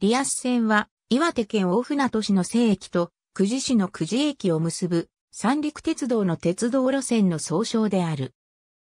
リアス線は、岩手県大船渡市の西駅と、久慈市の久慈駅を結ぶ、三陸鉄道の鉄道路線の総称である。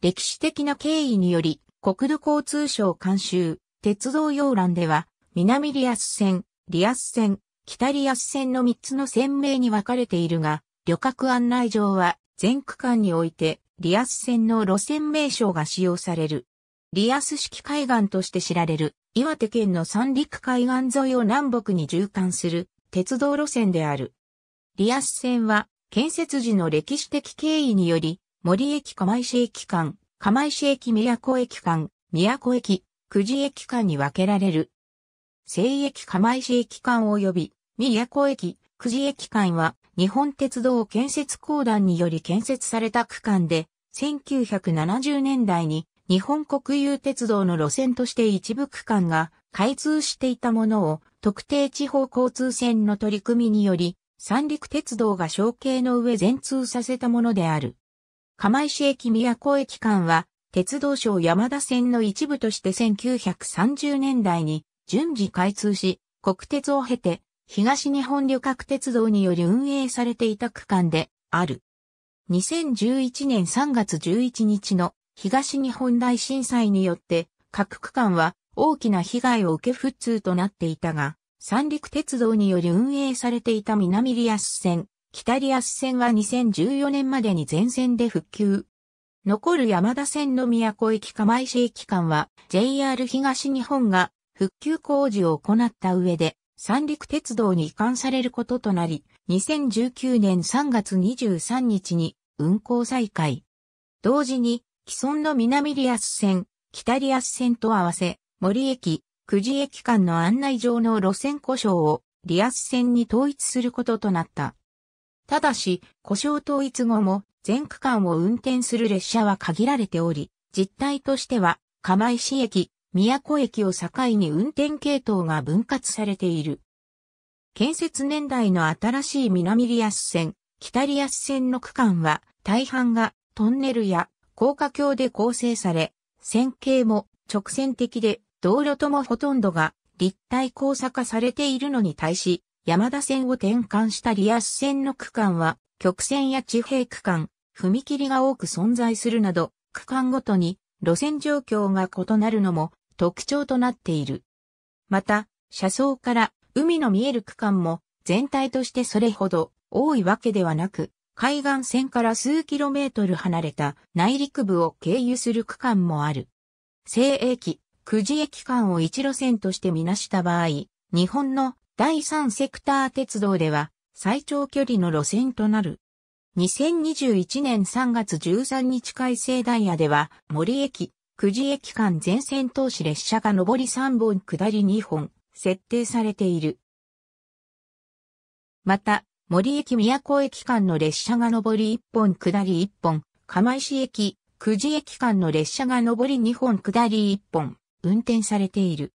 歴史的な経緯により、国土交通省監修、鉄道要欄では、南リアス線、リアス線、北リアス線の3つの線名に分かれているが、旅客案内上は、全区間において、リアス線の路線名称が使用される。リアス式海岸として知られる、岩手県の三陸海岸沿いを南北に縦貫する鉄道路線である。リアス線は、建設時の歴史的経緯により、森駅釜石駅間、釜石駅宮古駅間、宮古駅、久慈駅間に分けられる。西駅釜石駅間及び、宮古駅、久慈駅間は、日本鉄道建設公団により建設された区間で、1970年代に日本国有鉄道の路線として一部区間が開通していたものを特定地方交通線の取り組みにより三陸鉄道が承継の上全通させたものである。釜石駅宮古駅間は鉄道省山田線の一部として1930年代に順次開通し、国鉄を経て東日本旅客鉄道により運営されていた区間である。2011年3月11日の東日本大震災によって各区間は大きな被害を受け普通となっていたが、三陸鉄道により運営されていた南リアス線、北リアス線は2014年までに全線で復旧。残る山田線の宮古駅釜石駅間は JR 東日本が復旧工事を行った上で三陸鉄道に移管されることとなり、2019年3月23日に運行再開。同時に既存の南リアス線、北リアス線と合わせ、森駅、久慈駅間の案内上の路線故障をリアス線に統一することとなった。ただし、故障統一後も全区間を運転する列車は限られており、実態としては、釜石駅、宮古駅を境に運転系統が分割されている。建設年代の新しい南リアス線、北リアス線の区間は、大半がトンネルや高架橋で構成され、線形も直線的で、道路ともほとんどが立体交差化されているのに対し、山田線を転換したリアス線の区間は、曲線や地平区間、踏切が多く存在するなど、区間ごとに路線状況が異なるのも特徴となっている。また、車窓から海の見える区間も全体としてそれほど多いわけではなく、海岸線から数キロメートル離れた内陸部を経由する区間もある。西駅、久慈駅間を一路線としてみなした場合、日本の第三セクター鉄道では最長距離の路線となる。2021年3月13日改正ダイヤでは森駅、久慈駅間全線通し列車が上り3本下り2本設定されている。また、森駅宮古駅間の列車が上り1本下り1本、釜石駅、久慈駅間の列車が上り2本下り1本、運転されている。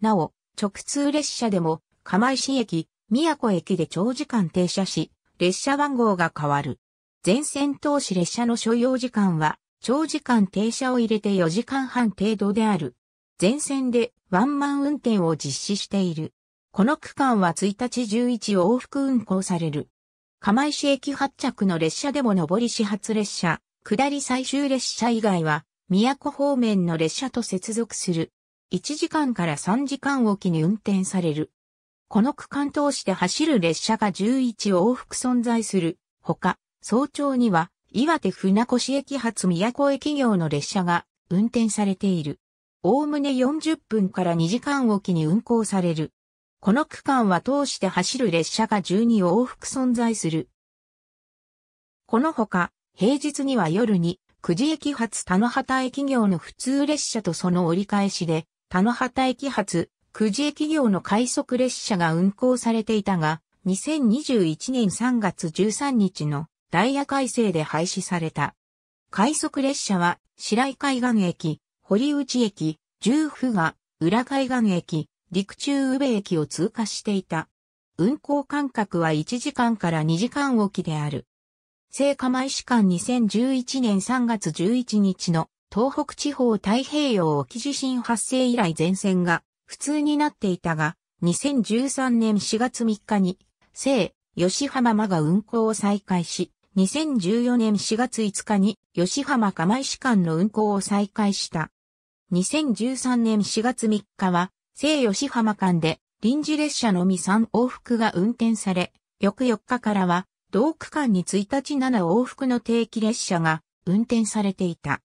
なお、直通列車でも、釜石駅、宮古駅で長時間停車し、列車番号が変わる。全線通し列車の所要時間は、長時間停車を入れて4時間半程度である。全線でワンマン運転を実施している。この区間は1日11往復運行される。釜石駅発着の列車でも上り始発列車、下り最終列車以外は、宮古方面の列車と接続する。1時間から3時間おきに運転される。この区間通して走る列車が11往復存在する。ほか、早朝には、岩手船越駅発宮古駅業の列車が運転されている。おおむね40分から2時間おきに運行される。この区間は通して走る列車が12往復存在する。このほか、平日には夜に、久慈駅発田野畑駅業の普通列車とその折り返しで、田野畑駅発久慈駅業の快速列車が運行されていたが、2021年3月13日のダイヤ改正で廃止された。快速列車は白井海岸駅、堀内駅、十府が浦海岸駅、陸中宇部駅を通過していた。運行間隔は1時間から2時間おきである。聖釜石間2011年3月11日の東北地方太平洋沖地震発生以来全線が普通になっていたが、2013年4月3日に、聖、吉浜間が運行を再開し、2014年4月5日に吉浜釜石間の運行を再開した。2013年4月3日は西吉浜間で臨時列車のみ3往復が運転され、翌4日からは同区間に1日7往復の定期列車が運転されていた。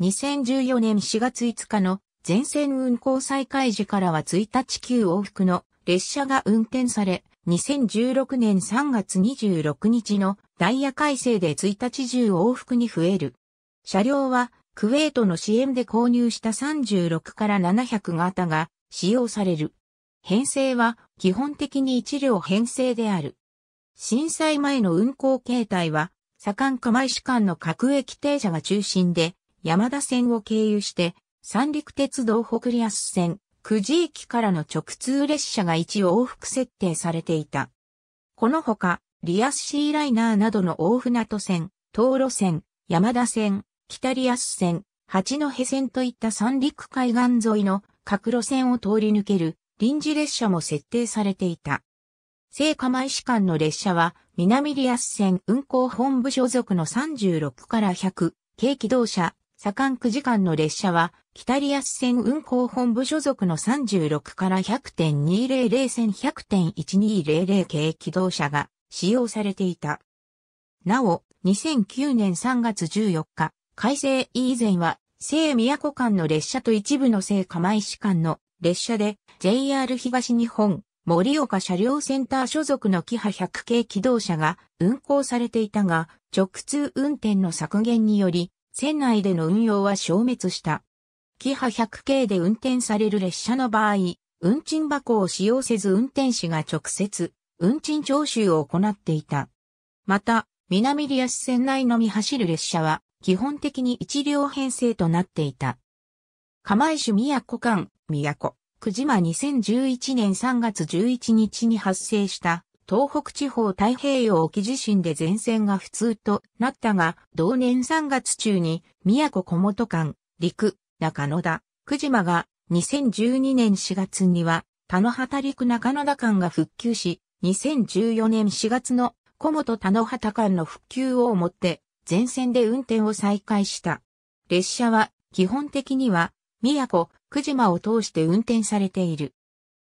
2014年4月5日の全線運行再開時からは1日9往復の列車が運転され、2016年3月26日のダイヤ改正で1日10往復に増える。車両はクウェートの支援で購入した36から700型が使用される。編成は基本的に一両編成である。震災前の運行形態は、左官釜石間の各駅停車が中心で、山田線を経由して、三陸鉄道北リアス線、久慈駅からの直通列車が一往復設定されていた。このほか、リアスシーライナーなどの大船渡線、東路線、山田線、北リアス線、八戸線といった三陸海岸沿いの各路線を通り抜ける臨時列車も設定されていた。聖釜石間の列車は南リアス線運行本部所属の36から100、軽機動車、左官9時間の列車は北リアス線運行本部所属の36から100.200線100.1200軽機動車が使用されていた。なお、2009年3月14日、改正以前は聖宮古間の列車と一部の聖釜石間の列車で JR 東日本森岡車両センター所属のキハ100系機動車が運行されていたが直通運転の削減により船内での運用は消滅した。キハ100系で運転される列車の場合、運賃箱を使用せず運転士が直接運賃徴収を行っていた。また、南リアス線内のみ走る列車は、基本的に一両編成となっていた。釜石宮古間、宮古、久島2011年3月11日に発生した東北地方太平洋沖地震で前線が不通となったが、同年3月中に宮古小本間、陸、中野田、久島が2012年4月には田野畑陸中野田間が復旧し、2014年4月の小本田野畑間の復旧をもって全線で運転を再開した。列車は基本的には宮古、久島を通して運転されている。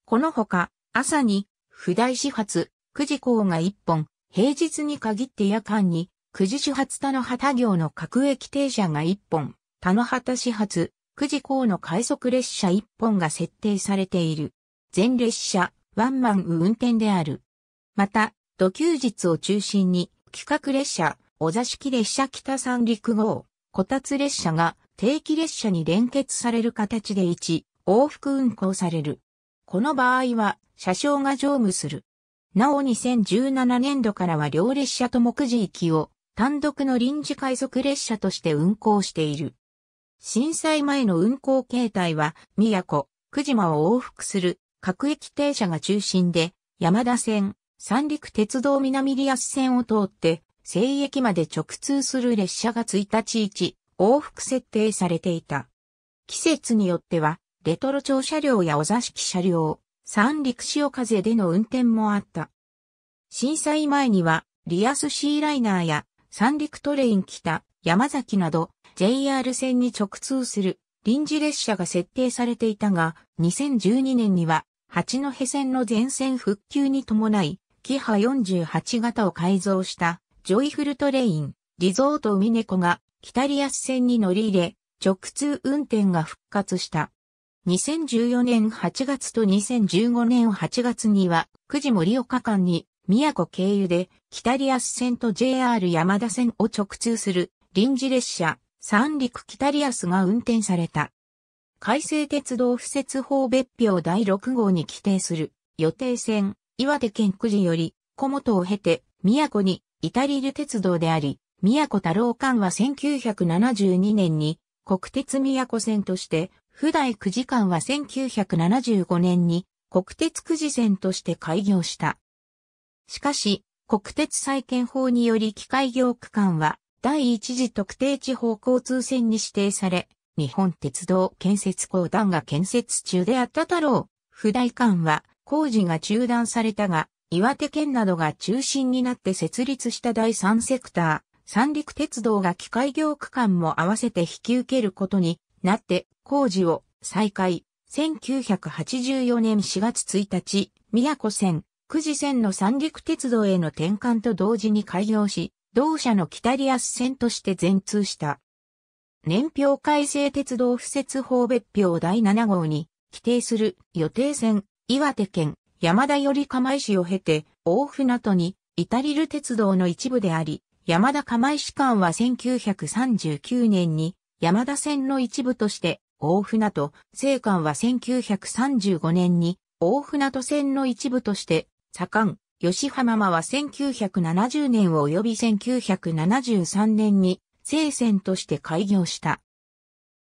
このほか、朝に、普代始発、久時港が1本、平日に限って夜間に、九時始発田の畑行の各駅停車が1本、田の畑始発、久時港の快速列車1本が設定されている。全列車、ワンマン運転である。また、土休日を中心に、企画列車、お座敷列車北三陸号、こたつ列車が定期列車に連結される形で1、往復運行される。この場合は、車掌が乗務する。なお2017年度からは両列車と目次行きを単独の臨時快速列車として運行している。震災前の運行形態は、宮古、久島を往復する各駅停車が中心で、山田線、三陸鉄道南リアス線を通って、西駅まで直通する列車が1日1往復設定されていた。季節によっては、レトロ庁車両やお座敷車両、三陸潮風での運転もあった。震災前には、リアスシーライナーや三陸トレイン北、山崎など JR 線に直通する臨時列車が設定されていたが、2012年には八戸線の全線復旧に伴い、キハ48型を改造したジョイフルトレイン、リゾート海猫が、北リアス線に乗り入れ、直通運転が復活した。2014年8月と2015年8月には、久慈森岡間に、宮古経由で、北リアス線と JR 山田線を直通する、臨時列車、三陸北リアスが運転された。改正鉄道不設法別表第6号に規定する、予定線、岩手県久慈より、小本を経て、宮古にイタリル鉄道であり、宮古太郎間は1972年に国鉄宮古線として、普代9時間は1975年に国鉄9時線として開業した。しかし、国鉄再建法により機械業区間は第一次特定地方交通線に指定され、日本鉄道建設公団が建設中であった太郎、普代間は工事が中断されたが、岩手県などが中心になって設立した第三セクター、三陸鉄道が機械業区間も合わせて引き受けることになって工事を再開。1984年4月1日、宮古線、久慈線の三陸鉄道への転換と同時に開業し、同社の北リアス線として全通した。年表改正鉄道付設法別表第7号に規定する予定線、岩手県、山田より釜石を経て、大船渡に、イタリル鉄道の一部であり、山田釜石間は1939年に、山田線の一部として、大船渡、青間は1935年に、大船渡線の一部として、左官、吉浜間は1970年を及び1973年に、聖線として開業した。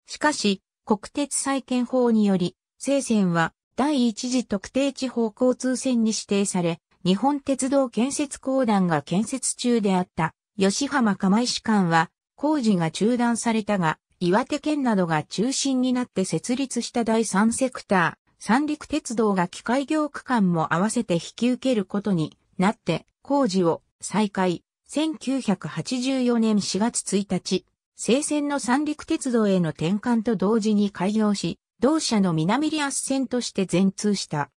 しかし、国鉄再建法により、聖線は第一次特定地方交通線に指定され、日本鉄道建設公団が建設中であった吉浜釜石間は工事が中断されたが、岩手県などが中心になって設立した第三セクター、三陸鉄道が機械業区間も合わせて引き受けることになって工事を再開。1984年4月1日、生鮮の三陸鉄道への転換と同時に開業し、同社の南リアス線として全通した。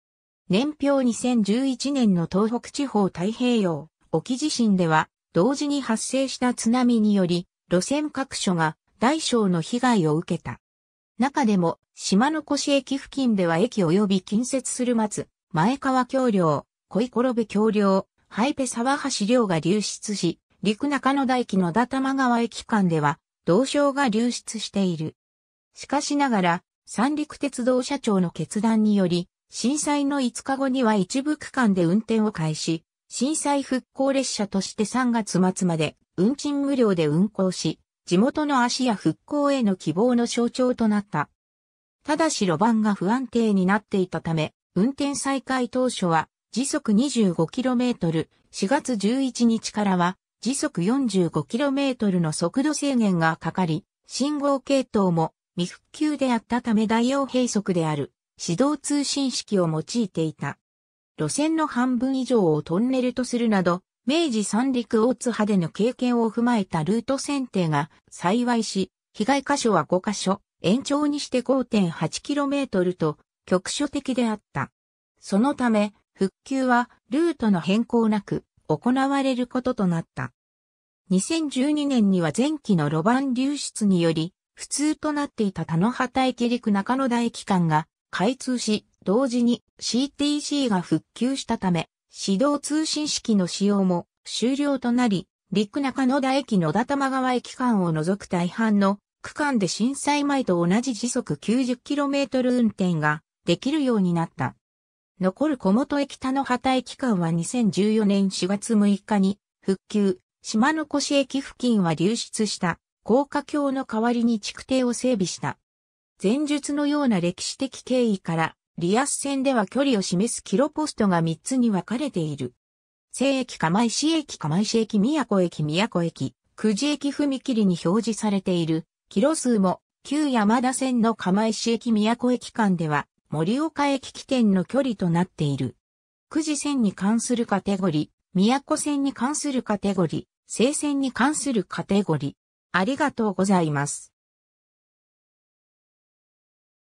年表2011年の東北地方太平洋沖地震では、同時に発生した津波により、路線各所が大小の被害を受けた。中でも、島の越駅付近では駅及び近接する松、前川橋梁、小井転部橋梁、ハイペ沢橋梁が流出し、陸中野大気の田玉川駅間では、同床が流出している。しかしながら、三陸鉄道社長の決断により、震災の5日後には一部区間で運転を開始、震災復興列車として3月末まで運賃無料で運行し、地元の足や復興への希望の象徴となった。ただし路盤が不安定になっていたため、運転再開当初は時速 25km、4月11日からは時速 45km の速度制限がかかり、信号系統も未復旧であったため大用閉塞である、指導通信式を用いていた。路線の半分以上をトンネルとするなど、明治三陸大津派での経験を踏まえたルート選定が幸いし、被害箇所は5箇所、延長にして 5.8km と局所的であった。そのため、復旧はルートの変更なく行われることとなった。2012年には前期の路盤流出により、普通となっていた田野畑駅陸中野田駅間が開通し、同時に CTC が復旧したため、指導通信式の使用も終了となり、陸中野田駅野田玉川駅間を除く大半の区間で震災前と同じ時速 90km 運転ができるようになった。残る小本駅田野畑駅間は2014年4月6日に復旧、島の越駅付近は流出した高架橋の代わりに築堤を整備した。前述のような歴史的経緯から、リアス線では距離を示すキロポストが3つに分かれている。西駅釜石駅釜石駅宮古駅宮古駅、久慈駅踏切に表示されている、キロ数も、旧山田線の釜石駅宮古駅間では、森岡駅起点の距離となっている。久慈線に関するカテゴリー、宮古線に関するカテゴリー、西線に関するカテゴリー、ありがとうございます。